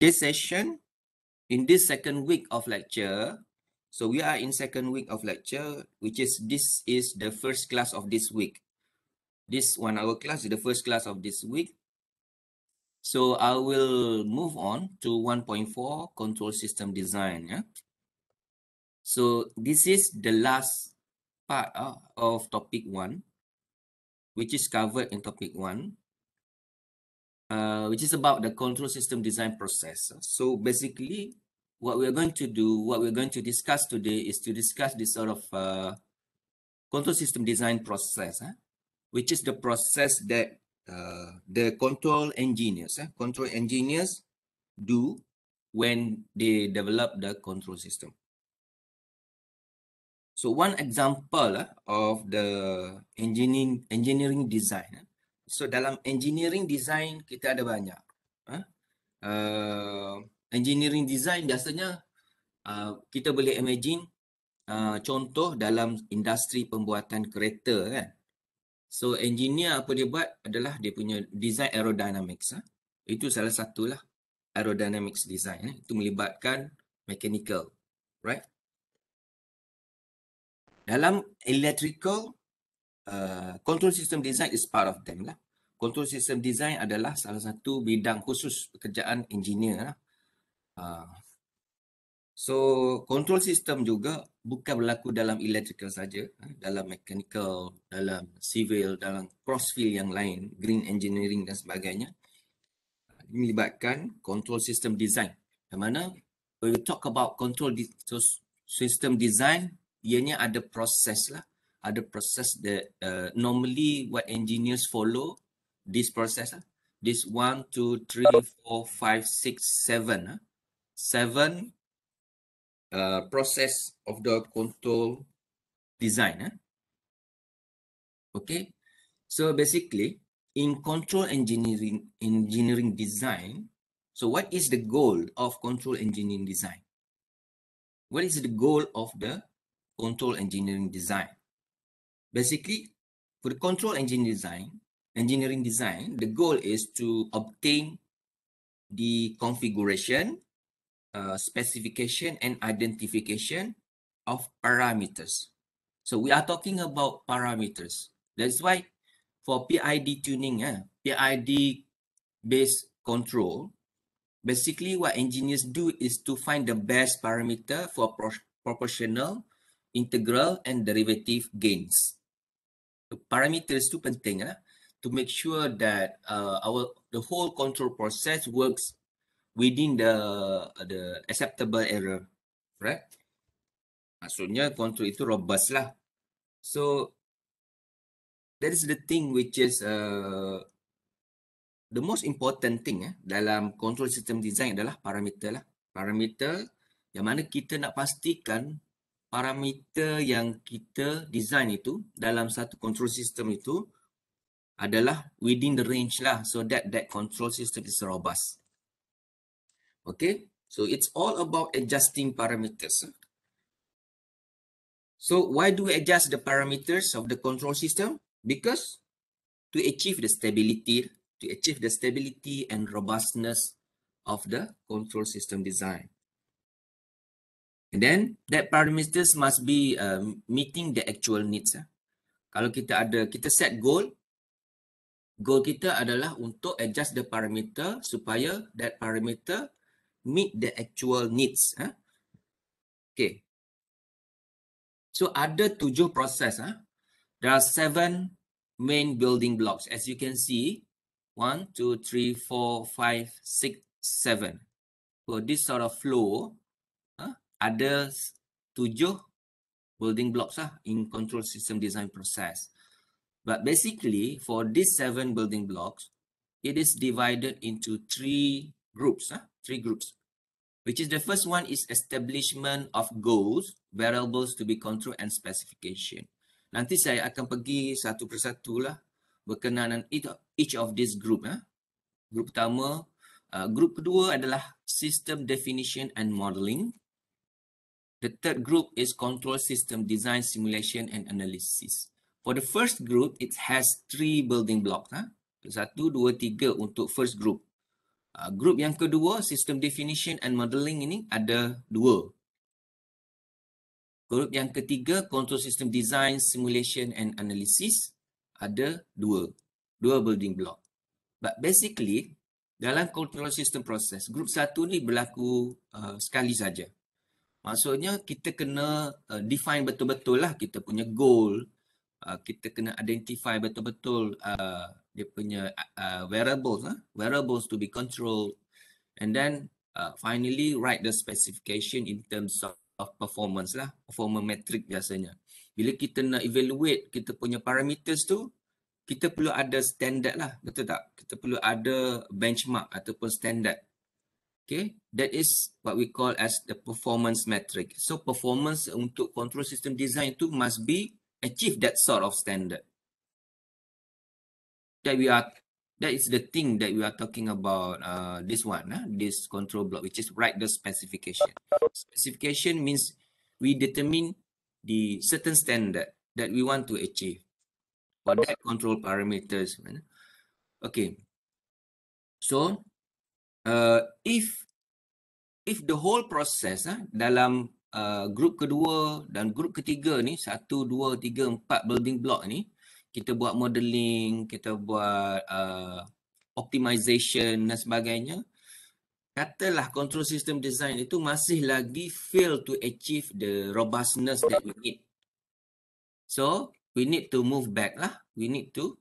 this session in this second week of lecture so we are in second week of lecture which is this is the first class of this week this one hour class is the first class of this week so i will move on to 1.4 control system design yeah so this is the last part uh, of topic one which is covered in topic one uh, which is about the control system design process. So basically, what we're going to do, what we're going to discuss today is to discuss this sort of uh, control system design process, huh? which is the process that uh, the control engineers, huh? control engineers do when they develop the control system. So one example uh, of the engineering engineering design so dalam engineering design kita ada banyak uh, engineering design biasanya uh, kita boleh imagine uh, contoh dalam industri pembuatan kereta kan so engineer apa dia buat adalah dia punya design aerodynamics huh? itu salah satulah aerodynamics design eh? itu melibatkan mechanical right dalam electrical Uh, control system design is part of them lah. Control system design adalah salah satu bidang khusus pekerjaan engineer lah. Uh, so control system juga bukan berlaku dalam electrical saja, eh, dalam mechanical, dalam civil, dalam cross field yang lain, green engineering dan sebagainya. melibatkan control system design. Di mana when we talk about control system design, ianya ada proses lah. Other process that uh, normally what engineers follow this process uh, this one two three four five six seven uh, seven uh, process of the control design uh. okay so basically in control engineering engineering design so what is the goal of control engineering design what is the goal of the control engineering design basically, for the control engine design, engineering design, the goal is to obtain the configuration, uh, specification, and identification of parameters. So we are talking about parameters. That's why for PID tuning, eh, PID-based control, basically what engineers do is to find the best parameter for pro proportional, integral, and derivative gains. parameters tu penting lah to make sure that uh, our the whole control process works within the uh, the acceptable error, right? Maksudnya control itu robust lah. So that is the thing which is uh, the most important thing eh, dalam control system design adalah parameter lah. Parameter yang mana kita nak pastikan parameter yang kita design itu dalam satu control system itu adalah within the range lah so that that control system is robust. Okay, so it's all about adjusting parameters. So why do we adjust the parameters of the control system? Because to achieve the stability, to achieve the stability and robustness of the control system design. And then that parameters must be uh, meeting the actual needs. Uh. Kalau kita ada, kita set goal. Goal kita adalah untuk adjust the parameter supaya that parameter meet the actual needs. Uh. Okay. So ada tujuh proses. Uh. There are seven main building blocks. As you can see, one, two, three, four, five, six, seven. So this sort of flow ada tujuh building blocks lah in control system design process. But basically for these seven building blocks, it is divided into three groups, huh? Lah, three groups, which is the first one is establishment of goals, variables to be control and specification. Nanti saya akan pergi satu persatu lah berkenaan each of this group. Huh? Eh. Group pertama, uh, group kedua adalah system definition and modeling. The third group is control system design simulation and analysis. For the first group, it has three building blocks. Ha? Satu, dua, tiga untuk first group. Uh, group yang kedua, system definition and modeling ini ada dua. Group yang ketiga, control system design, simulation and analysis ada dua. Dua building block. But basically, dalam control system process, group satu ni berlaku uh, sekali saja. Uh, Maksudnya kita kena uh, define betul-betul lah kita punya goal. Uh, kita kena identify betul-betul uh, dia punya uh, uh, variables huh? wearables to be controlled. And then uh, finally write the specification in terms of, of performance lah, performance metric biasanya. Bila kita nak evaluate kita punya parameters tu, kita perlu ada standard lah, betul tak? Kita perlu ada benchmark ataupun standard. Okay, that is what we call as the performance metric. So performance untuk control system design itu must be achieve that sort of standard. That we are that is the thing that we are talking about uh, this one, ah, this control block, which is write the specification. Specification means we determine the certain standard that we want to achieve for that control parameters. Okay. So uh, if if the whole process uh, dalam uh, group kedua dan group ketiga ni satu dua tiga empat building block ni kita buat modelling kita buat uh, optimization dan sebagainya katalah control system design itu masih lagi fail to achieve the robustness that we need so we need to move back lah we need to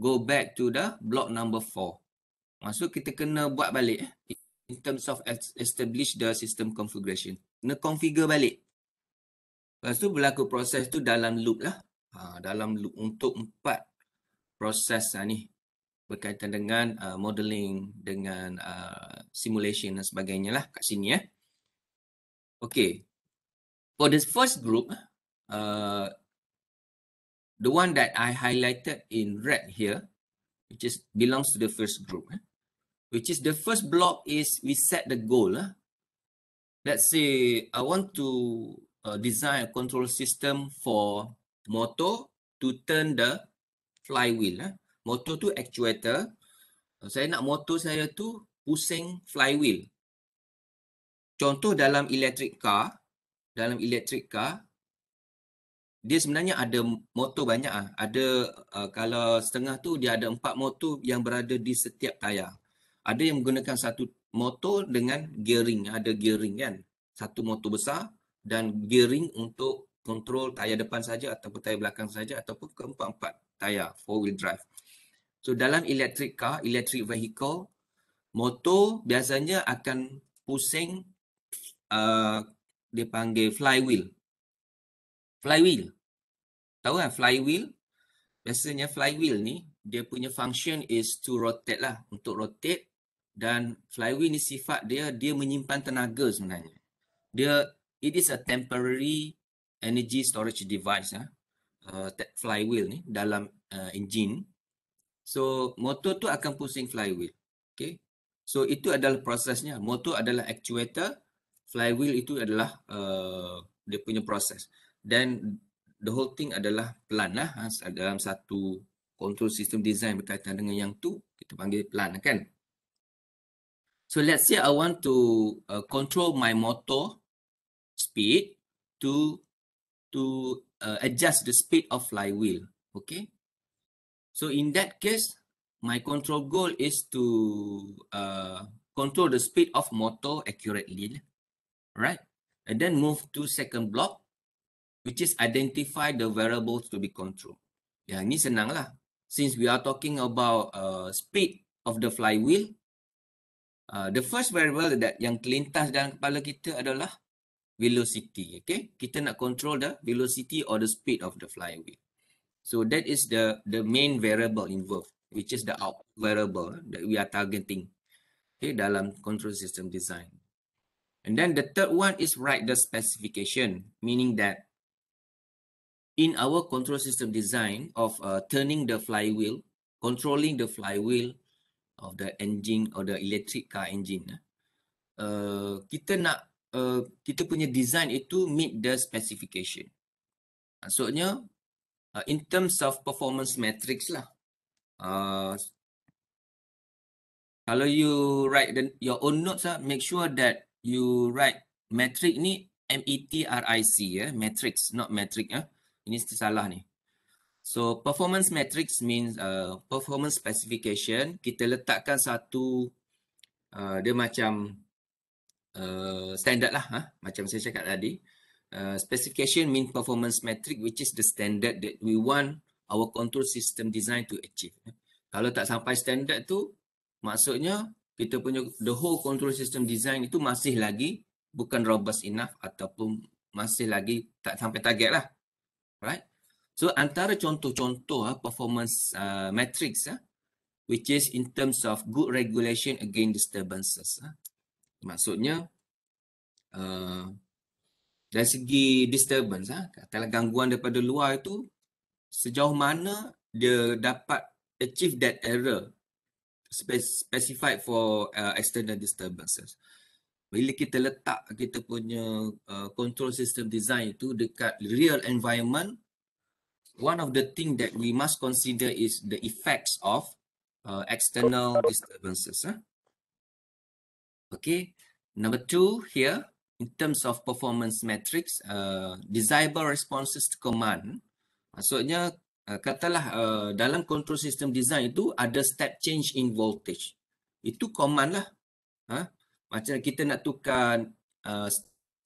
go back to the block number four Maksud kita kena buat balik eh, in terms of establish the system configuration. Kena configure balik. Lepas tu berlaku proses tu dalam loop lah. Ha, dalam loop untuk empat proses lah ni berkaitan dengan uh, modeling dengan uh, simulation dan sebagainya lah kat sini ya. Eh. Okay. For the first group, uh, the one that I highlighted in red here, which is belongs to the first group. Eh which is the first block is we set the goal. Huh? Ah. Let's say I want to uh, design a control system for motor to turn the flywheel. Huh? Ah. Motor to actuator. Saya nak motor saya tu pusing flywheel. Contoh dalam electric car, dalam electric car, dia sebenarnya ada motor banyak ah. Ada uh, kalau setengah tu dia ada empat motor yang berada di setiap tayar ada yang menggunakan satu motor dengan gearing ada gearing kan satu motor besar dan gearing untuk kontrol tayar depan saja ataupun tayar belakang saja ataupun keempat-empat tayar four wheel drive so dalam electric car electric vehicle motor biasanya akan pusing uh, panggil flywheel flywheel tahu kan flywheel biasanya flywheel ni dia punya function is to rotate lah untuk rotate dan flywheel ni sifat dia dia menyimpan tenaga sebenarnya dia it is a temporary energy storage device ah uh, flywheel ni dalam uh, engine so motor tu akan pusing flywheel okay so itu adalah prosesnya motor adalah actuator flywheel itu adalah uh, dia punya proses dan the whole thing adalah plan lah dalam satu control system design berkaitan dengan yang tu kita panggil plan kan So let's say I want to uh, control my motor speed to to uh, adjust the speed of flywheel. Okay. So in that case, my control goal is to uh, control the speed of motor accurately, right? And then move to second block, which is identify the variables to be controlled. Yeah, ini senang lah. Since we are talking about uh, speed of the flywheel, Uh, the first variable that yang terlintas dalam kepala kita adalah velocity. Okay, kita nak control the velocity or the speed of the flywheel. So that is the the main variable involved, which is the out variable that we are targeting. Okay, dalam control system design. And then the third one is write the specification, meaning that in our control system design of uh, turning the flywheel, controlling the flywheel, of the engine or the electric car engine. Eh. Uh, kita nak uh, kita punya design itu meet the specification. Maksudnya uh, in terms of performance metrics lah. Uh, kalau you write the, your own notes lah, make sure that you write metric ni M E T R I C ya, yeah? metrics not metric ya. Yeah? Ini salah ni. So performance matrix means uh, performance specification. Kita letakkan satu uh, dia macam uh, standard lah, huh? Ha? macam saya cakap tadi. Uh, specification mean performance metric which is the standard that we want our control system design to achieve. Kalau tak sampai standard tu, maksudnya kita punya the whole control system design itu masih lagi bukan robust enough ataupun masih lagi tak sampai target lah. Right? So antara contoh-contoh uh, performance uh, ah, metrics uh, ah, which is in terms of good regulation against disturbances. Uh. Maksudnya uh, dari segi disturbance, uh, katalah gangguan daripada luar itu sejauh mana dia dapat achieve that error specified for uh, external disturbances. Bila kita letak kita punya uh, control system design itu dekat real environment one of the things that we must consider is the effects of uh, external disturbances. Huh? Okay, number two here, in terms of performance metrics, uh, desirable responses to command. Maksudnya, uh, katalah uh, dalam control system design itu ada step change in voltage. Itu command lah. Huh? Ha? Macam kita nak tukar uh,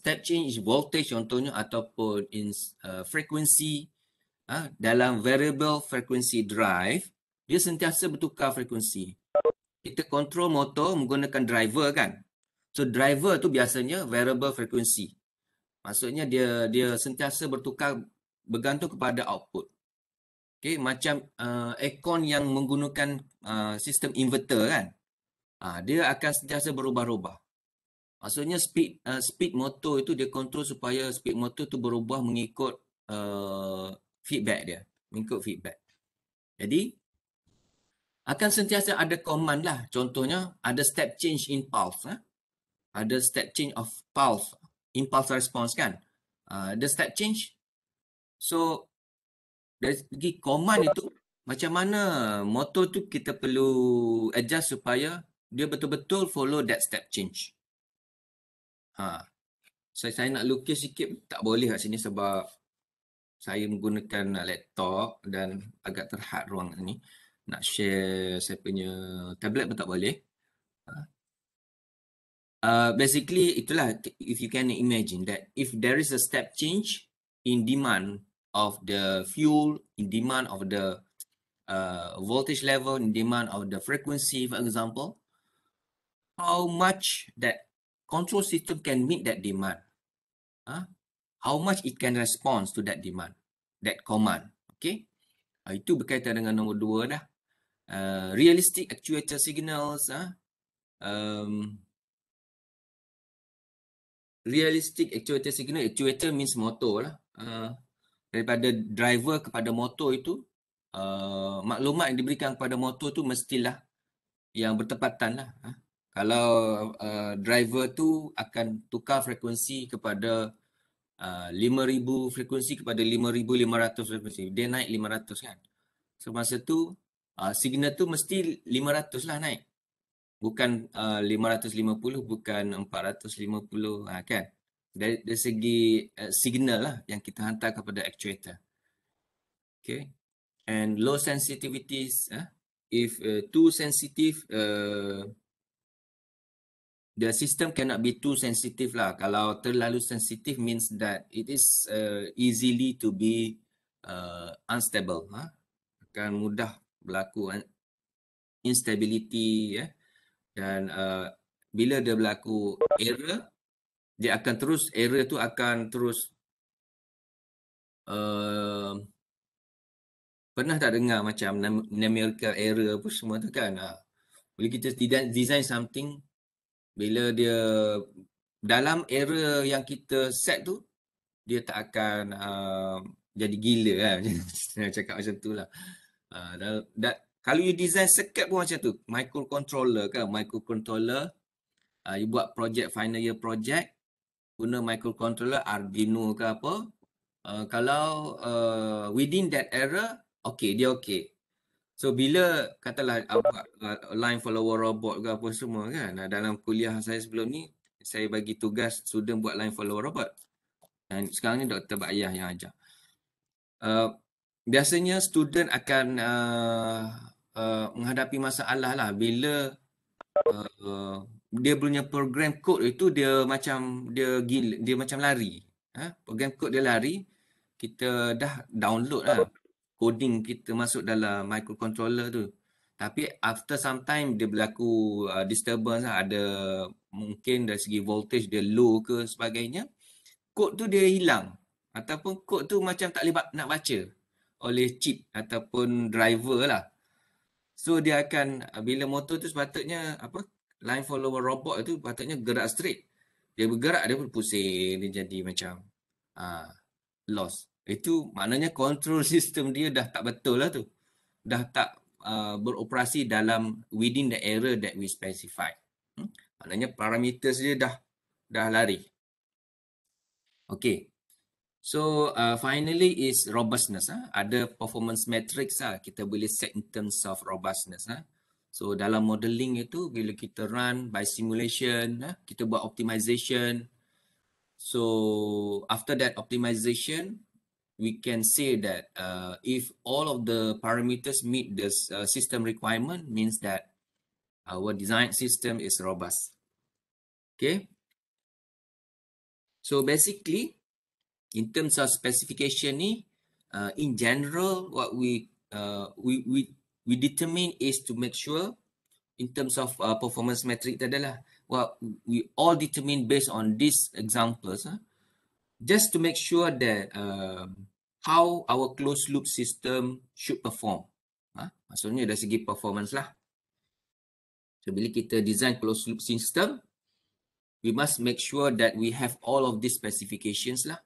step change voltage contohnya ataupun in uh, frequency, ah, dalam variable frequency drive, dia sentiasa bertukar frekuensi. Kita control motor menggunakan driver kan. So driver tu biasanya variable frequency. Maksudnya dia dia sentiasa bertukar bergantung kepada output. Okay, macam uh, aircon yang menggunakan uh, sistem inverter kan. Uh, dia akan sentiasa berubah-ubah. Maksudnya speed uh, speed motor itu dia kontrol supaya speed motor tu berubah mengikut uh, feedback dia. Mengikut feedback. Jadi, akan sentiasa ada command lah. Contohnya, ada step change in pulse. Eh? Ada step change of pulse. Impulse response kan. Ha, ada uh, step change. So, dari segi command itu, macam mana motor tu kita perlu adjust supaya dia betul-betul follow that step change. Ha. So, saya nak lukis sikit, tak boleh kat sini sebab saya menggunakan uh, laptop dan agak terhad ruang ni nak share saya punya tablet pun tak boleh uh, uh, basically itulah if you can imagine that if there is a step change in demand of the fuel in demand of the uh, voltage level in demand of the frequency for example how much that control system can meet that demand huh? how much it can respond to that demand, that command. Okay, uh, itu berkaitan dengan nombor dua dah. Uh, realistic actuator signals. Uh, um, realistic actuator signal, actuator means motor lah. Uh, daripada driver kepada motor itu, uh, maklumat yang diberikan kepada motor tu mestilah yang bertepatan lah. Uh, kalau uh, driver tu akan tukar frekuensi kepada 5,000 ah, frekuensi kepada 5,500 frekuensi. Dia naik 500 kan. Semasa tu, uh, signal tu mesti 500 lah naik. Bukan ah, uh, 550, bukan 450 uh, kan. Dari, dari segi uh, signal lah yang kita hantar kepada actuator. Okay. And low sensitivities. Uh, if uh, too sensitive, uh, the system cannot be too sensitive lah. Kalau terlalu sensitive means that it is uh, easily to be uh, unstable. Ha? Akan mudah berlaku instability ya. Yeah? Dan uh, bila dia berlaku error, dia akan terus, error tu akan terus uh, pernah tak dengar macam numerical error apa semua tu kan ha? bila kita design something bila dia dalam era yang kita set tu dia tak akan uh, jadi gila kan saya cakap macam tu lah uh, dah, dah, kalau you design circuit pun macam tu microcontroller kan microcontroller uh, you buat project final year project guna microcontroller Arduino ke apa uh, kalau uh, within that era okay dia okay So bila katalah uh, ah, ah, line follower robot ke apa semua kan. Nah, dalam kuliah saya sebelum ni saya bagi tugas student buat line follower robot. Dan sekarang ni Dr. Ba'iyah yang ajar. Uh, biasanya student akan uh, uh, menghadapi masalah lah bila uh, dia punya program code itu dia macam dia gila dia macam lari. Ha? Program code dia lari. Kita dah download lah coding kita masuk dalam microcontroller tu. Tapi after some time dia berlaku uh, disturbance lah. ada mungkin dari segi voltage dia low ke sebagainya. Kod tu dia hilang ataupun kod tu macam tak boleh nak baca oleh chip ataupun driver lah. So dia akan uh, bila motor tu sepatutnya apa line follower robot tu sepatutnya gerak straight. Dia bergerak dia pun pusing dia jadi macam uh, lost. Itu maknanya control system dia dah tak betul lah tu. Dah tak uh, beroperasi dalam within the error that we specify. Hmm? Maknanya parameters dia dah dah lari. Okay. So uh, finally is robustness. Ha? Ada performance matrix ha? kita boleh set in terms of robustness. Ha? So dalam modeling itu bila kita run by simulation, ha? kita buat optimization. So after that optimization, we can say that uh, if all of the parameters meet the uh, system requirement, means that our design system is robust. Okay. So basically, in terms of specification uh, in general, what we uh, we we we determine is to make sure in terms of uh, performance metric tadi lah, what we all determine based on these examples. Huh? just to make sure that uh, how our closed loop system should perform. Huh? Ha? Maksudnya dari segi performance lah. So, bila kita design closed loop system, we must make sure that we have all of these specifications lah.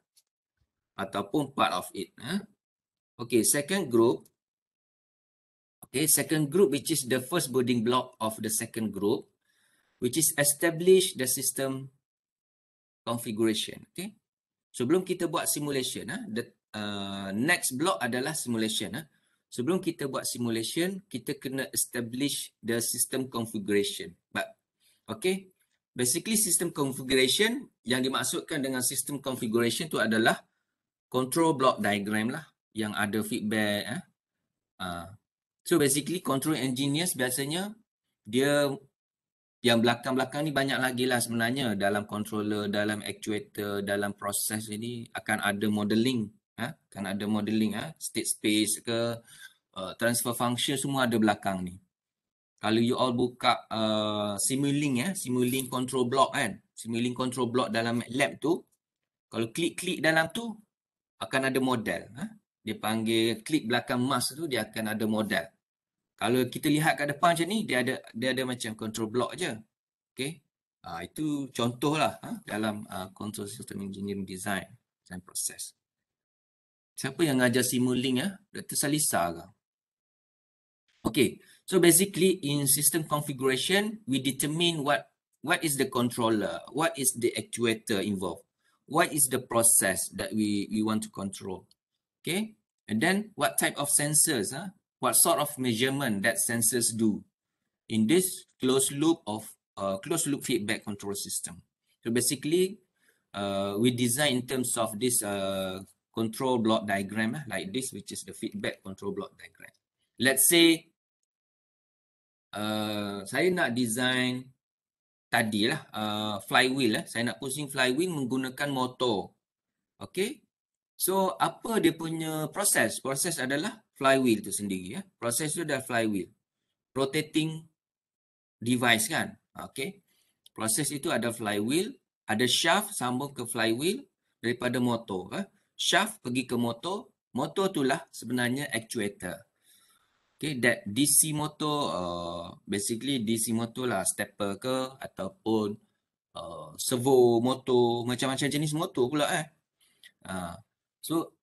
Ataupun part of it. Huh? Ha? Okay, second group. Okay, second group which is the first building block of the second group which is establish the system configuration. Okay sebelum kita buat simulation ah the uh, next block adalah simulation ah sebelum kita buat simulation kita kena establish the system configuration but okay basically system configuration yang dimaksudkan dengan system configuration tu adalah control block diagram lah yang ada feedback eh? uh, so basically control engineers biasanya dia yang belakang-belakang ni banyak lagi lah sebenarnya dalam controller, dalam actuator, dalam proses ini akan ada modelling, Ha? Akan ada modelling, ha? state space ke, uh, transfer function semua ada belakang ni. Kalau you all buka uh, simulink, ya? simulink control block kan. Simulink control block dalam lab tu, kalau klik-klik dalam tu, akan ada model. Ha? Dia panggil klik belakang mask tu, dia akan ada model kalau kita lihat kat depan macam ni dia ada dia ada macam control block aje okey ha, itu contohlah ha, dalam uh, control system engineering design design process siapa yang ajar simulink ya Dr Salisa ke okey so basically in system configuration we determine what what is the controller what is the actuator involved what is the process that we we want to control okay and then what type of sensors ah what sort of measurement that sensors do in this closed loop of uh, closed loop feedback control system. So basically, uh, we design in terms of this uh, control block diagram eh, like this, which is the feedback control block diagram. Let's say uh, saya nak design tadi lah uh, flywheel. Eh. Saya nak pusing flywheel menggunakan motor. Okay. So apa dia punya proses? Proses adalah flywheel tu sendiri ya. Proses tu dah flywheel. Rotating device kan. Okay. Proses itu ada flywheel, ada shaft sambung ke flywheel daripada motor. Eh. Shaft pergi ke motor, motor itulah sebenarnya actuator. Okay, that DC motor, uh, basically DC motor lah, stepper ke ataupun uh, servo motor, macam-macam jenis motor pula eh. Uh, so,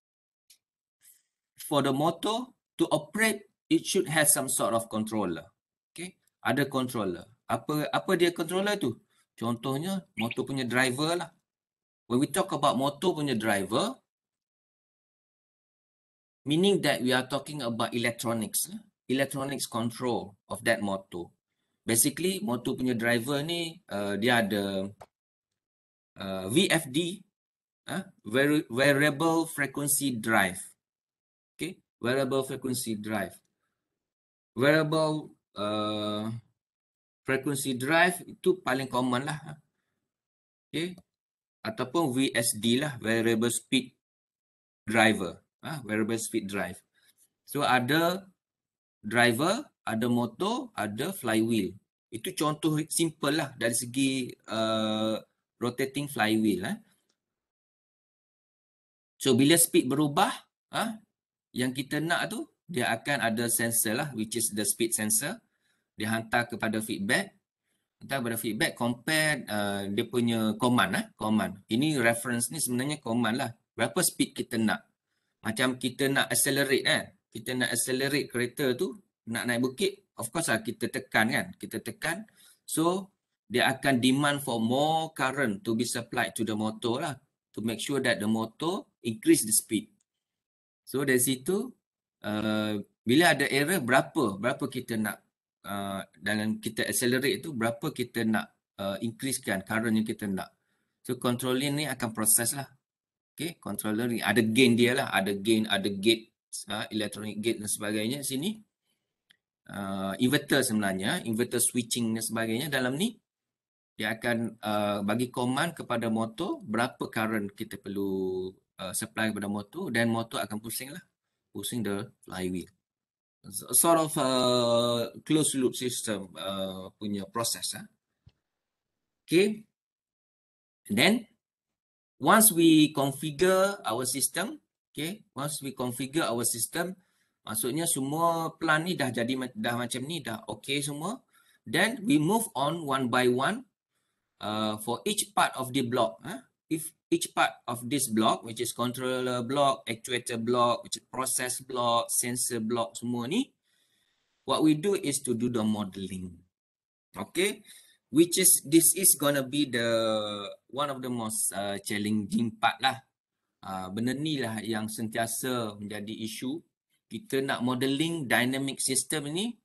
for the motor to operate it should have some sort of controller okay ada controller apa apa dia controller tu contohnya motor punya driver lah when we talk about motor punya driver meaning that we are talking about electronics eh? electronics control of that motor basically motor punya driver ni uh, dia ada uh, VFD uh, ah? variable frequency drive variable frequency drive. Variable uh, frequency drive itu paling common lah. Okay. Ataupun VSD lah, variable speed driver. Ah, variable speed drive. So ada driver, ada motor, ada flywheel. Itu contoh simple lah dari segi uh, rotating flywheel. Eh. So bila speed berubah, ah, yang kita nak tu dia akan ada sensor lah which is the speed sensor dia hantar kepada feedback hantar kepada feedback compare uh, dia punya command lah command ini reference ni sebenarnya command lah berapa speed kita nak macam kita nak accelerate kan kita nak accelerate kereta tu nak naik bukit of course lah kita tekan kan kita tekan so dia akan demand for more current to be supplied to the motor lah to make sure that the motor increase the speed So dari situ uh, bila ada error berapa berapa kita nak uh, dalam kita accelerate tu berapa kita nak uh, eh, increasekan current yang kita nak. So controller ni akan proses lah. Okay, controller ni ada gain dia lah. Ada gain, ada gate, uh, electronic gate dan sebagainya sini. Uh, inverter sebenarnya, inverter switching dan sebagainya dalam ni dia akan uh, bagi command kepada motor berapa current kita perlu Uh, supply kepada motor dan motor akan pusing lah pusing the flywheel sort of a uh, closed loop system uh, punya proses ah okay and then once we configure our system okay once we configure our system maksudnya semua plan ni dah jadi dah macam ni dah okay semua then we move on one by one uh, for each part of the block eh? if each part of this block which is controller block, actuator block, which is process block, sensor block semua ni what we do is to do the modeling. Okay? Which is this is going to be the one of the most uh, challenging part lah. Ah uh, benda ni lah yang sentiasa menjadi isu kita nak modeling dynamic system ni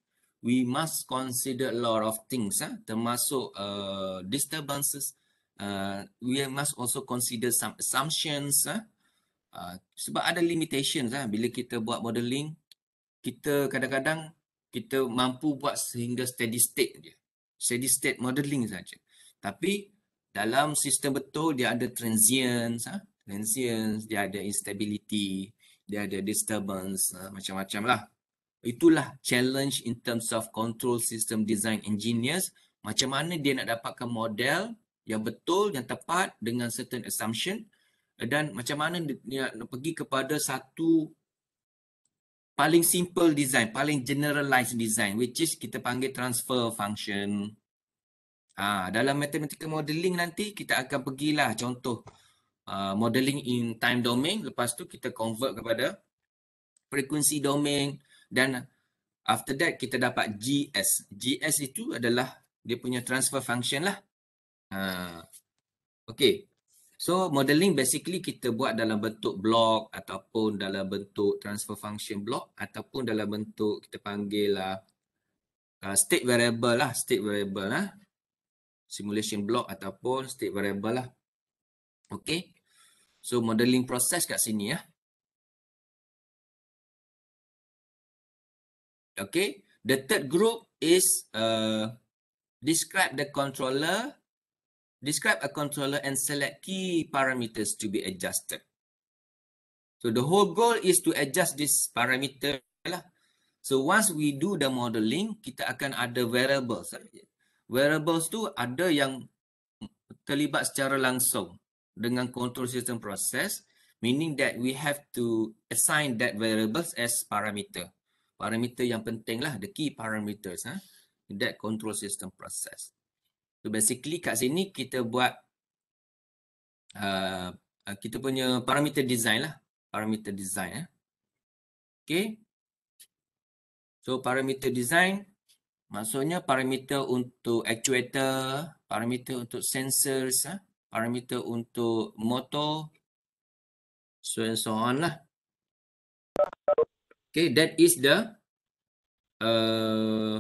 we must consider a lot of things ah termasuk uh, disturbances uh, we must also consider some assumptions uh, uh, sebab ada limitations uh, bila kita buat modeling kita kadang-kadang kita mampu buat sehingga steady state dia steady state modeling saja tapi dalam sistem betul dia ada transients uh, eh? transients dia ada instability dia ada disturbance uh, macam-macam lah itulah challenge in terms of control system design engineers macam mana dia nak dapatkan model yang betul, yang tepat dengan certain assumption dan macam mana dia pergi kepada satu paling simple design, paling generalized design which is kita panggil transfer function. Ha, dalam mathematical modeling nanti kita akan pergilah contoh uh, modeling in time domain lepas tu kita convert kepada frequency domain dan after that kita dapat GS. GS itu adalah dia punya transfer function lah. Ha. Okay. So modeling basically kita buat dalam bentuk blok ataupun dalam bentuk transfer function blok ataupun dalam bentuk kita panggil lah uh, state variable lah, state variable lah. Simulation block ataupun state variable lah. Okay. So modeling proses kat sini ya. Okay. The third group is uh, describe the controller Describe a controller and select key parameters to be adjusted. So the whole goal is to adjust this parameter lah. So once we do the modeling, kita akan ada variables. Variables tu ada yang terlibat secara langsung dengan control system process, meaning that we have to assign that variables as parameter. Parameter yang penting lah, the key parameters, huh? Ha, that control system process. So basically kat sini kita buat uh, uh, kita punya parameter design lah. Parameter design. Eh. Okay. So parameter design maksudnya parameter untuk actuator, parameter untuk sensors, eh. parameter untuk motor, so and so on lah. Okay, that is the uh,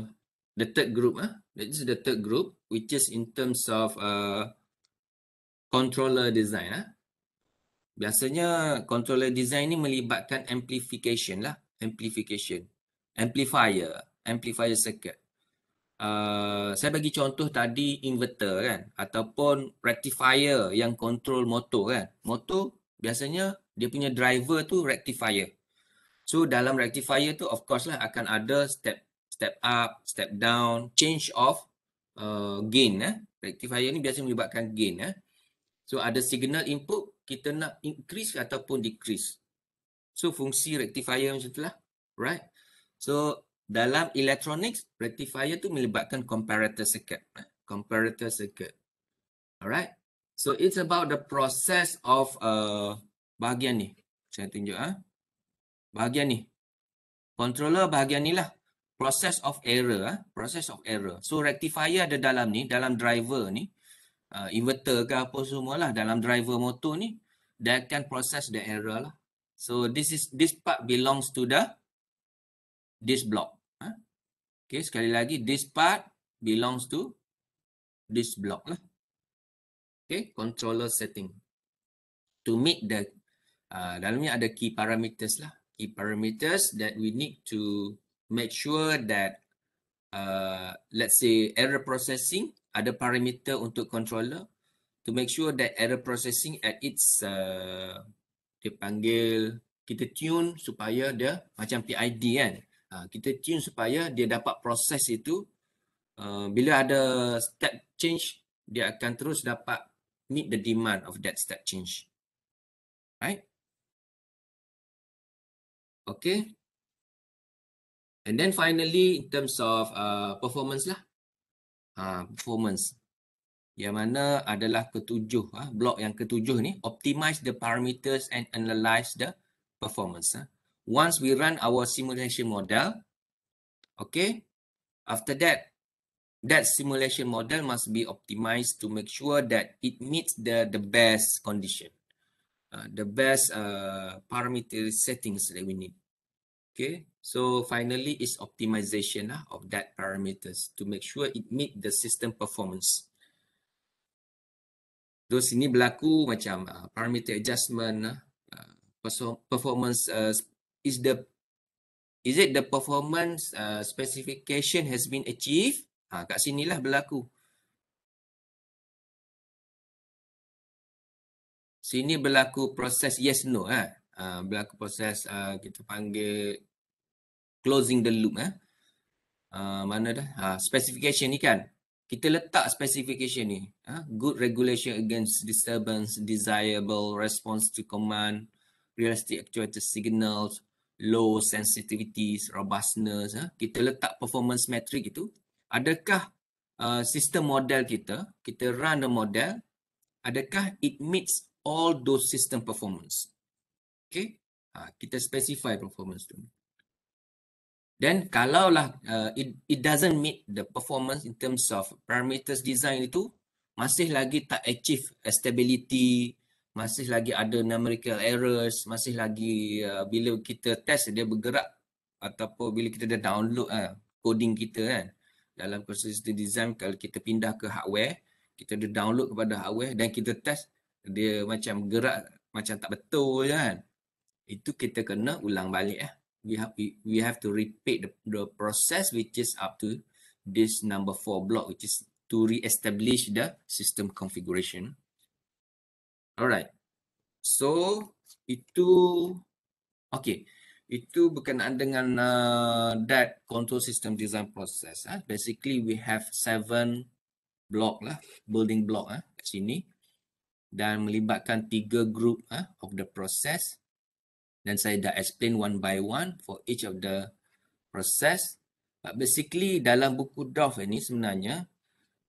the third group ah uh, that is the third group which is in terms of uh, controller design ah uh. biasanya controller design ni melibatkan amplification lah amplification amplifier amplifier circuit uh, saya bagi contoh tadi inverter kan ataupun rectifier yang control motor kan motor biasanya dia punya driver tu rectifier so dalam rectifier tu of course lah akan ada step step up, step down, change of uh, gain. Eh. Rectifier ni biasanya melibatkan gain. Eh. So ada signal input, kita nak increase ataupun decrease. So fungsi rectifier macam itulah. Right? So dalam electronics, rectifier tu melibatkan comparator circuit. Eh. Comparator circuit. Alright? So it's about the process of uh, bahagian ni. Saya tunjuk. Eh. Bahagian ni. Controller bahagian ni lah process of error eh? process of error so rectifier ada dalam ni dalam driver ni uh, inverter ke apa lah, dalam driver motor ni dia akan process the error lah so this is this part belongs to the this block huh? Ha? okay sekali lagi this part belongs to this block lah okay controller setting to make the uh, dalamnya ada key parameters lah key parameters that we need to make sure that uh, let's say error processing ada parameter untuk controller to make sure that error processing at its uh, dipanggil kita tune supaya dia macam PID kan uh, kita tune supaya dia dapat proses itu uh, bila ada step change dia akan terus dapat meet the demand of that step change right okay And then finally, in terms of uh, performance lah. Uh, performance. Yang mana adalah ketujuh, uh, ha, blok yang ketujuh ni. Optimize the parameters and analyze the performance. Uh. Once we run our simulation model, okay, after that, that simulation model must be optimized to make sure that it meets the, the best condition. Uh, the best uh, parameter settings that we need. Okay, So finally is optimization uh, of that parameters to make sure it meet the system performance. So sini berlaku macam uh, parameter adjustment lah. uh, performance uh, is the is it the performance uh, specification has been achieved? Ha, kat lah berlaku. Sini berlaku proses yes no ah. Uh, berlaku proses uh, kita panggil closing the loop eh. Uh, mana dah? Uh, specification ni kan. Kita letak specification ni. Uh, good regulation against disturbance, desirable response to command, realistic actuator signals, low sensitivities, robustness. Uh. Kita letak performance metric itu. Adakah uh, sistem model kita, kita run the model, adakah it meets all those system performance? Okay. Uh, kita specify performance tu. Dan kalaulah uh, it it doesn't meet the performance in terms of parameters design itu masih lagi tak achieve stability, masih lagi ada numerical errors, masih lagi uh, bila kita test dia bergerak ataupun bila kita dah download uh, coding kita kan dalam proses the design kalau kita pindah ke hardware, kita dah download kepada hardware dan kita test dia macam gerak macam tak betul kan. Itu kita kena ulang balik eh we have we, we have to repeat the, the process which is up to this number four block which is to re-establish the system configuration alright so itu okay itu berkenaan dengan uh, that control system design process huh? Ah. basically we have seven block lah building block huh? Ah, sini dan melibatkan tiga group huh, ah, of the process dan saya dah explain one by one for each of the process. But basically dalam buku Dov ini sebenarnya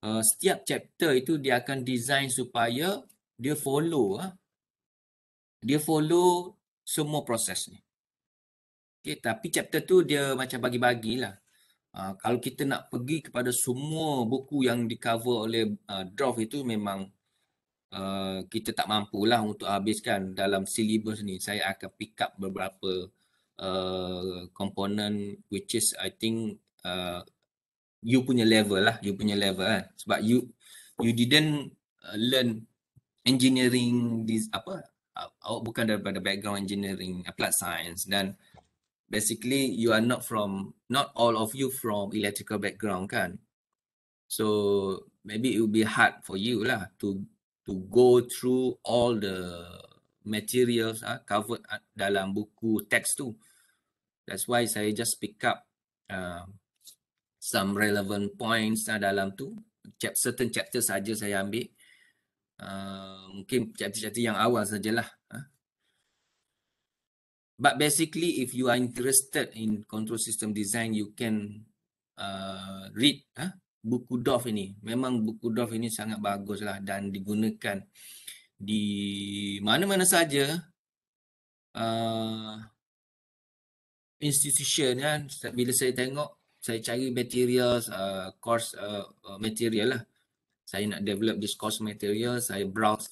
uh, setiap chapter itu dia akan design supaya dia follow uh, dia follow semua proses ni. Okay, tapi chapter tu dia macam bagi-bagilah. Uh, kalau kita nak pergi kepada semua buku yang di cover oleh uh, draft itu memang uh, kita tak mampu lah untuk habiskan dalam syllabus ni saya akan pick up beberapa uh, komponen uh, which is I think uh, you punya level lah you punya level kan sebab you you didn't uh, learn engineering this apa awak uh, bukan daripada background engineering applied science dan basically you are not from not all of you from electrical background kan so maybe it will be hard for you lah to to go through all the materials uh, ah, covered ah, dalam buku teks tu. That's why saya just pick up uh, some relevant points uh, dalam tu. Chap certain chapter saja saya ambil. Uh, mungkin chapter-chapter yang awal sajalah. Uh. But basically if you are interested in control system design, you can uh, read uh, buku Dov ini. Memang buku Dov ini sangat baguslah dan digunakan di mana-mana saja uh, institution kan. Bila saya tengok, saya cari materials uh, course uh, uh, material lah. Saya nak develop this course material, saya browse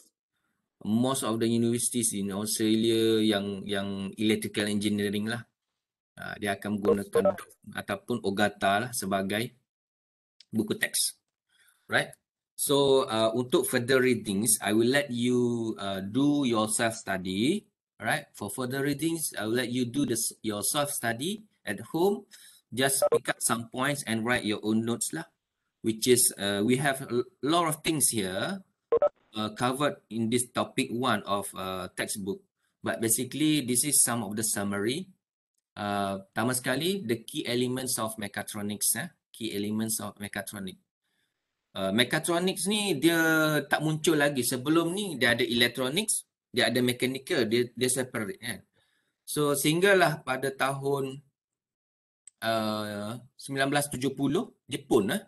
most of the universities in Australia yang yang electrical engineering lah. Uh, dia akan menggunakan ataupun Ogata lah sebagai buku teks. Right? So uh, untuk further readings, I will let you uh, do your self-study. right? for further readings, I will let you do this, your self-study at home. Just pick up some points and write your own notes lah. Which is, uh, we have a lot of things here uh, covered in this topic one of uh, textbook. But basically, this is some of the summary. Uh, pertama sekali, the key elements of mechatronics. Eh? key elements of mechatronic. Uh, mechatronics ni dia tak muncul lagi. Sebelum ni dia ada electronics, dia ada mechanical, dia dia separate kan. So sehinggalah pada tahun uh, 1970 Jepun lah.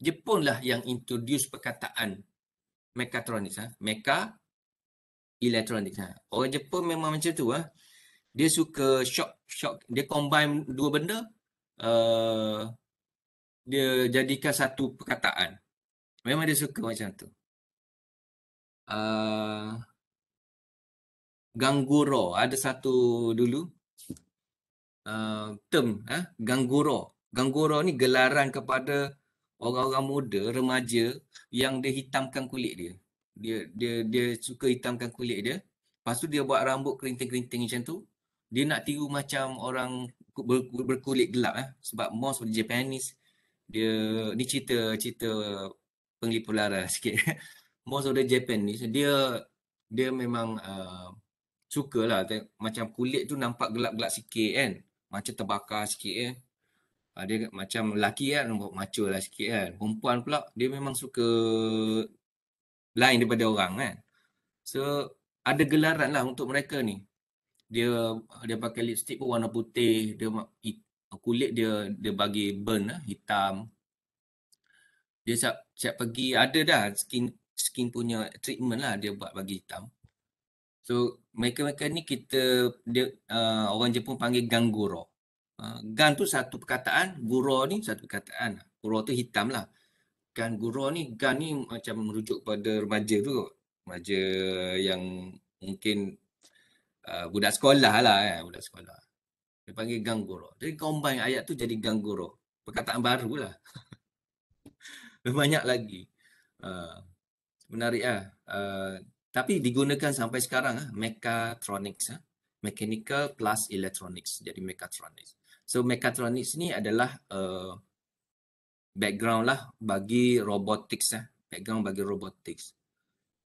Jepun lah yang introduce perkataan mechatronics. Ha? Mecha electronics. Ha? Orang Jepun memang macam tu. Ha? Dia suka shock, shock. Dia combine dua benda. Uh, dia jadikan satu perkataan. Memang dia suka macam tu. Uh, ah, Gangguro. Ada satu dulu. Uh, term. Eh? Ha? Gangguro. Gangguro ni gelaran kepada orang-orang muda, remaja yang dia hitamkan kulit dia. Dia dia dia suka hitamkan kulit dia. Lepas tu dia buat rambut kerinting-kerinting macam tu. Dia nak tiru macam orang berkulit gelap. Eh? Sebab most of the Japanese dia ni cerita cerita penglipularan lara sikit most of the Japanese dia dia memang uh, suka lah macam kulit tu nampak gelap-gelap sikit kan macam terbakar sikit kan uh, dia macam lelaki kan nampak macho lah sikit kan perempuan pula dia memang suka lain daripada orang kan so ada gelaran lah untuk mereka ni dia dia pakai lipstick pun warna putih dia kulit dia dia bagi burn lah, hitam dia siap, siap pergi ada dah skin skin punya treatment lah dia buat bagi hitam so mereka mereka ni kita dia uh, orang Jepun panggil ganguro uh, gan tu satu perkataan guro ni satu perkataan guro tu hitam lah gan guro ni gan ni macam merujuk pada remaja tu remaja yang mungkin uh, budak sekolah lah eh, budak sekolah dia panggil Ganggoro, Jadi combine ayat tu jadi Ganggoro. Perkataan baru lah. lebih Banyak lagi. Uh, menarik lah. Uh, tapi digunakan sampai sekarang lah. Mechatronics. Ha? Mechanical plus electronics. Jadi mechatronics. So mechatronics ni adalah uh, background lah bagi robotics. Ha? Background bagi robotics.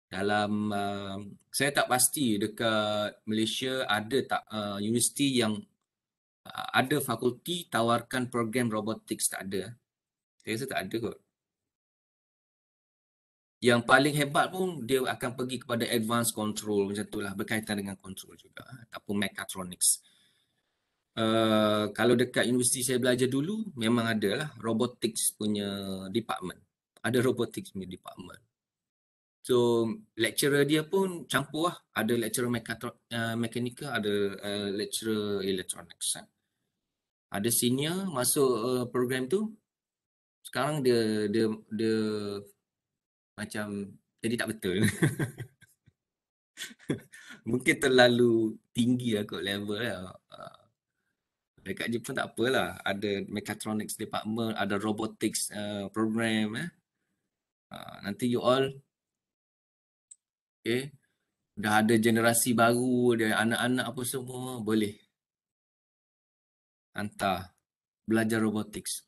Dalam, uh, saya tak pasti dekat Malaysia ada tak uh, universiti yang ada fakulti tawarkan program robotik tak ada. Saya rasa tak ada kot. Yang paling hebat pun dia akan pergi kepada advance control macam lah berkaitan dengan control juga ataupun mechatronics. Uh, kalau dekat universiti saya belajar dulu memang ada lah robotics punya department. Ada robotics punya department. So lecturer dia pun campur lah. Ada lecturer mekatro- uh, eh, ada uh, lecturer electronics. Eh ada senior masuk uh, program tu sekarang dia dia dia macam jadi tak betul mungkin terlalu tinggi lah kot level lah uh, dekat Jepun tak apalah ada mechatronics department ada robotics uh, program eh. Uh, nanti you all okay dah ada generasi baru ada anak-anak apa semua boleh hantar belajar robotics.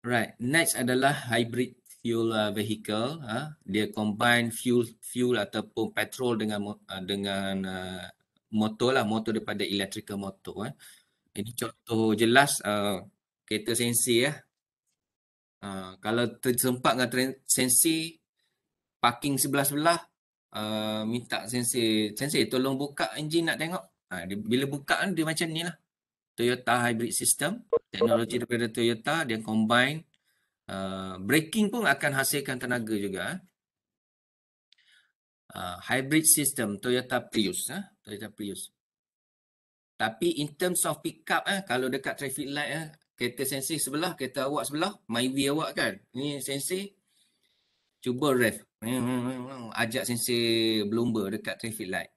Right, next adalah hybrid fuel uh, vehicle. Uh, dia combine fuel fuel ataupun petrol dengan uh, dengan uh, motor lah, motor daripada electrical motor. Eh. Ini contoh jelas uh, kereta sensi ya. Eh. Uh, kalau tersempat dengan tren- sensi parking sebelah-sebelah uh, minta sensi sensi tolong buka enjin nak tengok uh, dia, bila buka dia macam ni lah Toyota Hybrid System, teknologi daripada Toyota dan combine uh, braking pun akan hasilkan tenaga juga. Eh. Uh, hybrid System Toyota Prius, uh, Toyota Prius. Tapi in terms of pickup, uh, kalau dekat traffic light, uh, kereta sensi sebelah, kereta awak sebelah, MyV awak kan, ni sensi, cuba ref, ajak sensi belumba dekat traffic light.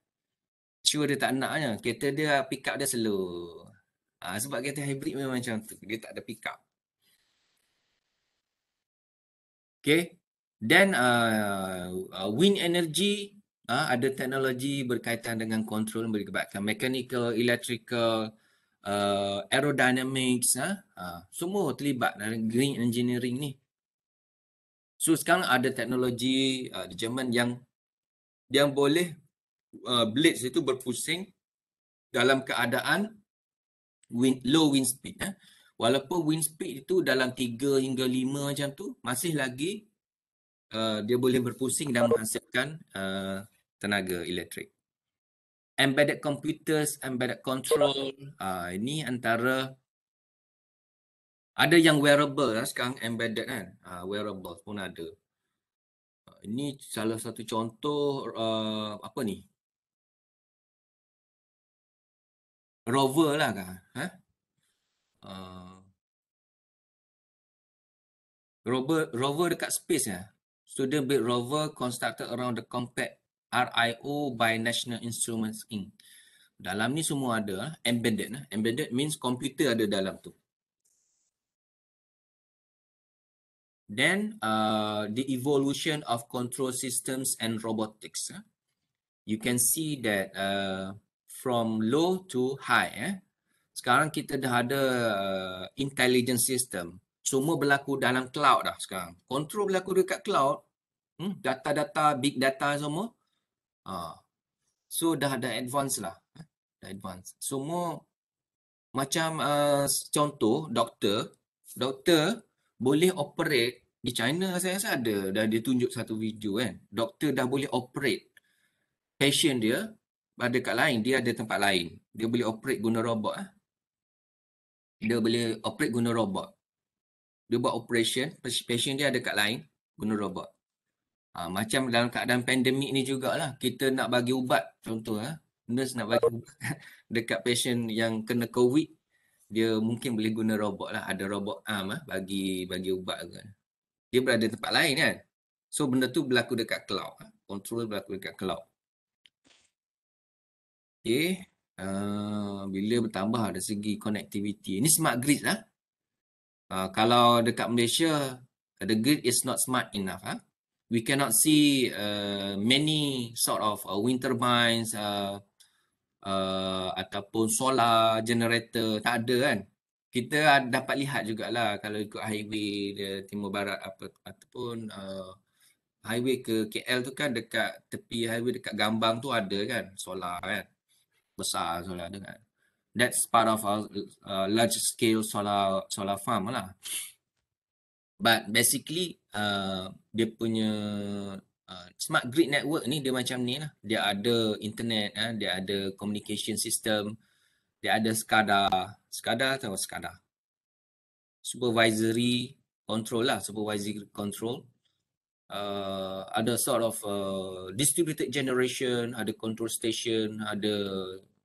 Sure dia tak nak, kereta dia, pickup dia slow. Ha, sebab kereta hybrid memang macam tu. Dia tak ada pick up. Okay. Then uh, uh, wind energy uh, ada teknologi berkaitan dengan kontrol berkaitan mechanical, electrical, uh, aerodynamics. Uh, uh, semua terlibat dalam green engineering ni. So sekarang ada teknologi uh, di Jerman yang yang boleh uh, blades itu berpusing dalam keadaan wind, low wind speed. Eh. Walaupun wind speed itu dalam 3 hingga 5 macam tu, masih lagi uh, dia boleh berpusing dan menghasilkan uh, tenaga elektrik. Embedded computers, embedded control, uh, ini antara ada yang wearable lah sekarang embedded kan, uh, ah, wearable pun ada. Uh, ini salah satu contoh uh, apa ni? rover lah kan? Eh? Uh, rover, rover dekat space ya. Student built rover constructed around the compact RIO by National Instruments Inc. Dalam ni semua ada ah, embedded. Ah. Embedded means computer ada dalam tu. Then uh, the evolution of control systems and robotics. Ah. You can see that uh, from low to high eh. Sekarang kita dah ada uh, intelligence system. Semua berlaku dalam cloud dah sekarang. Control berlaku dekat cloud. Hmm? Data-data, big data semua. Uh, so dah ada advance lah. Eh. Dah advance. Semua macam uh, contoh doktor. Doktor boleh operate di China saya rasa ada. Dah ditunjuk satu video kan. Doktor dah boleh operate patient dia pada kat lain dia ada tempat lain dia boleh operate guna robot ah dia boleh operate guna robot dia buat operation patient dia ada kat lain guna robot ha, macam dalam keadaan pandemik ni jugalah kita nak bagi ubat contoh ah nurse nak bagi ubat dekat patient yang kena covid dia mungkin boleh guna robot lah ada robot arm ah bagi bagi ubat ke dia berada tempat lain kan so benda tu berlaku dekat cloud ah. control berlaku dekat cloud Okay. Uh, bila bertambah dari segi connectivity. Ini smart grid lah. Uh, kalau dekat Malaysia, the grid is not smart enough. Huh? Ah. We cannot see uh, many sort of uh, wind turbines uh, uh, ataupun solar generator. Tak ada kan. Kita dapat lihat jugalah kalau ikut highway dia timur barat apa ataupun uh, highway ke KL tu kan dekat tepi highway dekat Gambang tu ada kan solar kan besar solar dengan that's part of our uh, large scale solar solar farm lah but basically uh, dia punya uh, smart grid network ni dia macam ni lah dia ada internet eh, dia ada communication system dia ada skada skada atau skada supervisory control lah supervisory control Uh, ada sort of uh, distributed generation, ada control station, ada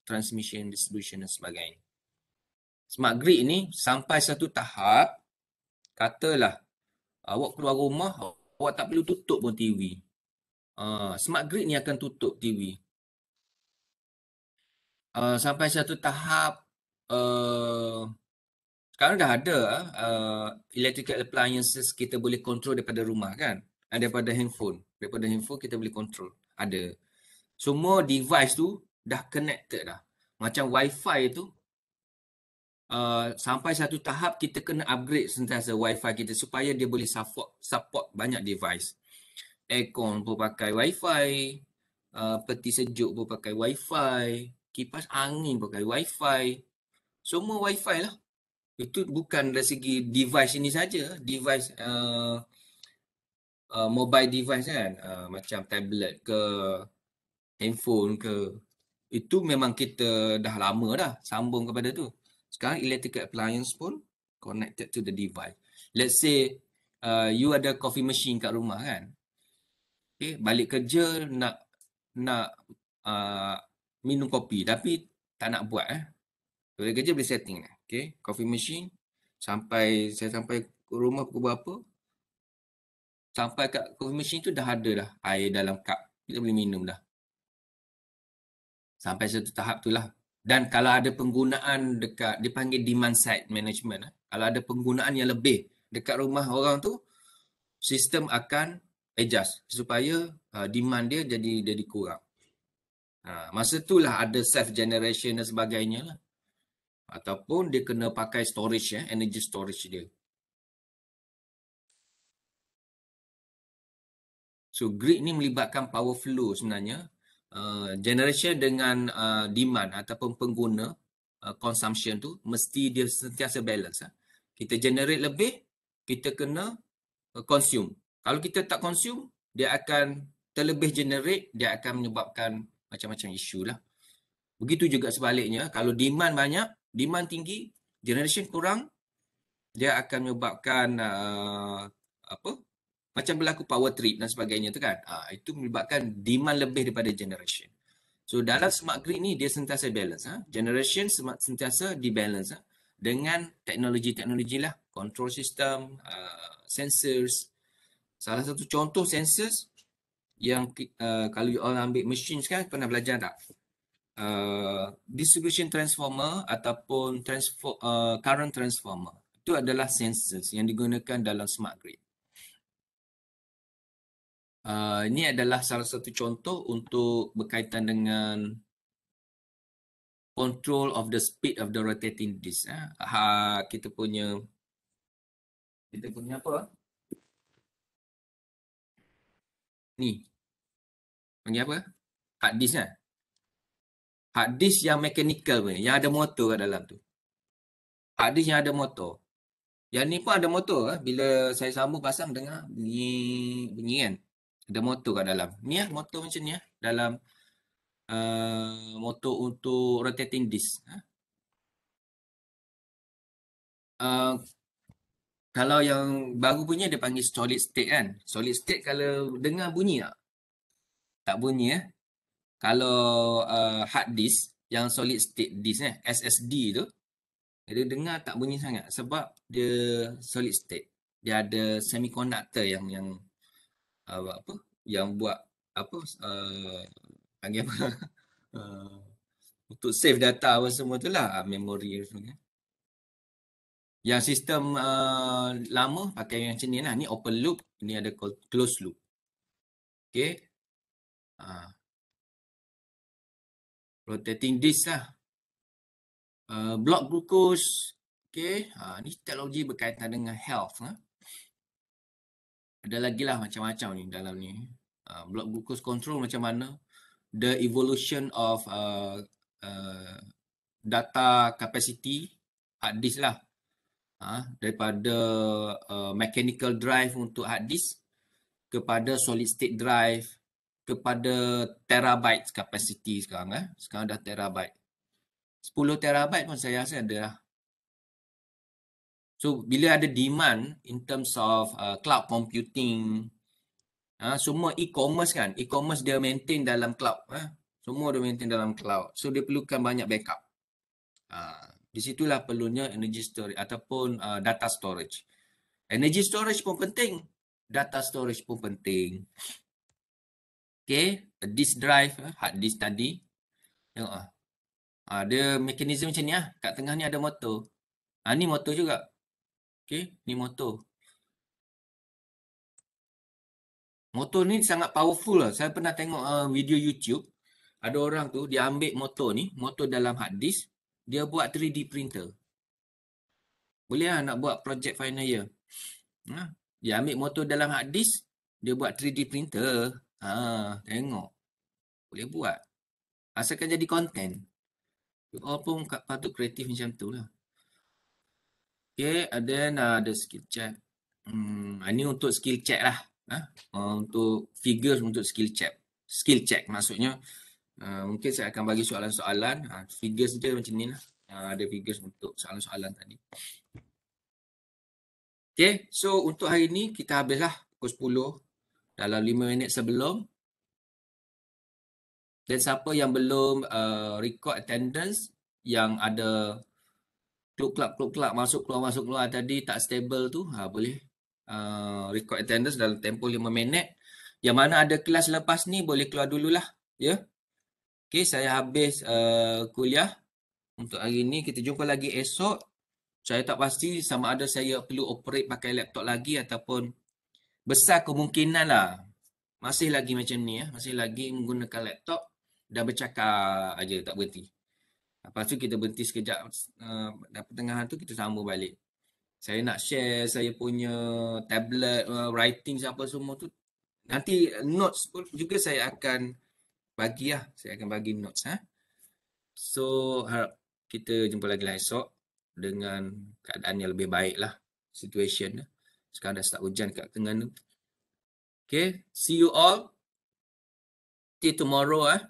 transmission, distribution dan sebagainya. Smart grid ni sampai satu tahap, katalah awak keluar rumah, awak tak perlu tutup pun TV. Uh, ah, smart grid ni akan tutup TV. Uh, ah, sampai satu tahap, uh, sekarang dah ada uh, electrical appliances kita boleh control daripada rumah kan daripada handphone. Daripada handphone kita boleh control. Ada. Semua device tu dah connected dah. Macam wifi tu uh, sampai satu tahap kita kena upgrade sentiasa wifi kita supaya dia boleh support, support banyak device. Aircon pun pakai wifi. Uh, peti sejuk pun pakai wifi. Kipas angin pun pakai wifi. Semua wifi lah. Itu bukan dari segi device ini saja. Device uh, uh, mobile device kan uh, macam tablet ke handphone ke itu memang kita dah lama dah sambung kepada tu sekarang electrical appliance pun connected to the device let's say uh, you ada coffee machine kat rumah kan okay balik kerja nak nak uh, minum kopi tapi tak nak buat eh balik kerja boleh setting ni eh, okay coffee machine sampai saya sampai rumah pukul berapa sampai kat coffee machine tu dah ada dah air dalam cup kita boleh minum dah sampai satu tahap tu lah dan kalau ada penggunaan dekat dipanggil demand side management eh. kalau ada penggunaan yang lebih dekat rumah orang tu sistem akan adjust supaya uh, demand dia jadi jadi kurang ha, masa tu lah ada self generation dan sebagainya lah ataupun dia kena pakai storage ya energy storage dia So grid ni melibatkan power flow sebenarnya uh, generation dengan uh, demand ataupun pengguna uh, consumption tu mesti dia sentiasa balance. Ha. Kita generate lebih, kita kena uh, consume. Kalau kita tak consume, dia akan terlebih generate, dia akan menyebabkan macam-macam isu lah. Begitu juga sebaliknya, kalau demand banyak, demand tinggi, generation kurang, dia akan menyebabkan uh, apa macam berlaku power trip dan sebagainya tu kan uh, itu melibatkan demand lebih daripada generation so dalam smart grid ni dia sentiasa balance ha? generation smart sentiasa dibalance ha? dengan teknologi-teknologi lah control system uh, sensors salah satu contoh sensors yang uh, kalau you all ambil machines kan pernah belajar tak Uh, distribution transformer ataupun transfer, uh, current transformer itu adalah sensors yang digunakan dalam smart grid. Uh, ini adalah salah satu contoh untuk berkaitan dengan control of the speed of the rotating disk. Eh. Ha, kita punya kita punya apa? Ni. Panggil apa? Hard disk ha? Hard disk yang mechanical punya, yang ada motor kat dalam tu. Hard disk yang ada motor. Yang ni pun ada motor. Ha? Bila saya sambung pasang, dengar bunyi, bunyi kan. Ada motor kat dalam. Ni lah motor macam ni lah. Dalam uh, motor untuk rotating disk. Ha? Ah. Uh, kalau yang baru punya dia panggil solid state kan. Solid state kalau dengar bunyi tak? Tak bunyi ya. Eh? Kalau uh, hard disk yang solid state disk eh, SSD tu. Dia dengar tak bunyi sangat sebab dia solid state. Dia ada semiconductor yang yang uh, apa yang buat apa uh, panggil apa uh, untuk save data apa semua tu lah ah, memory semua kan. yang sistem uh, lama pakai yang macam ni lah. Ni open loop, ni ada close loop. Okay. Uh. Rotating disk lah. Uh, block glucose. Okay. Uh, ni teknologi berkaitan dengan health. Huh? Ha? ada lagi lah macam-macam ni dalam ni. Uh, blood glucose control macam mana. The evolution of uh, uh, data capacity hard disk lah. Uh, daripada uh, mechanical drive untuk hard disk kepada solid state drive kepada terabyte capacity sekarang eh. Sekarang dah terabyte. 10 terabyte pun saya rasa ada lah. So bila ada demand in terms of uh, cloud computing uh, semua e-commerce kan e-commerce dia maintain dalam cloud uh, semua dia maintain dalam cloud so dia perlukan banyak backup. Uh, di situlah perlunya energy storage ataupun uh, data storage. Energy storage pun penting, data storage pun penting. Okay, A disk drive, uh, hard disk tadi. Tengok ah. Uh, ada uh, mekanisme macam ni ah. Kat tengah ni ada motor. Ah ni motor juga. Okey, ni motor. Motor ni sangat powerful lah. Saya pernah tengok uh, video YouTube. Ada orang tu, dia ambil motor ni. Motor dalam hard disk. Dia buat 3D printer. Boleh lah nak buat project final year. Ha? Dia ambil motor dalam hard disk. Dia buat 3D printer. Ha, tengok. Boleh buat. Asalkan jadi content. Walaupun patut kreatif macam tu lah. Okay, and then uh, ada skill check. Hmm, ini untuk skill check lah. Ha? Uh, untuk figures untuk skill check. Skill check maksudnya uh, mungkin saya akan bagi soalan-soalan. Uh, figures dia macam ni lah. Uh, ada figures untuk soalan-soalan tadi. Okay, so untuk hari ni kita habislah pukul 10 dalam 5 minit sebelum. Dan siapa yang belum uh, record attendance yang ada klub klub klub klub masuk keluar masuk keluar tadi tak stable tu ha, boleh uh, record attendance dalam tempoh 5 minit yang mana ada kelas lepas ni boleh keluar dululah ya yeah? okey saya habis uh, kuliah untuk hari ni kita jumpa lagi esok saya tak pasti sama ada saya perlu operate pakai laptop lagi ataupun besar kemungkinan lah masih lagi macam ni ya masih lagi menggunakan laptop dan bercakap aja tak berhenti Lepas tu kita berhenti sekejap uh, eh, dan pertengahan tu kita sambung balik. Saya nak share saya punya tablet, uh, writing apa semua tu. Nanti notes pun juga saya akan bagi lah. Saya akan bagi notes. Ha? So harap kita jumpa lagi lah esok dengan keadaan yang lebih baik lah. Situation. Sekarang dah start hujan kat tengah tu. Okay. See you all. See tomorrow. Eh.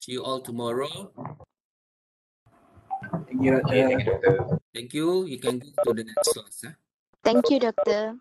See you all tomorrow. you, Thank you. You can go to the next slide. Thank you, Doctor.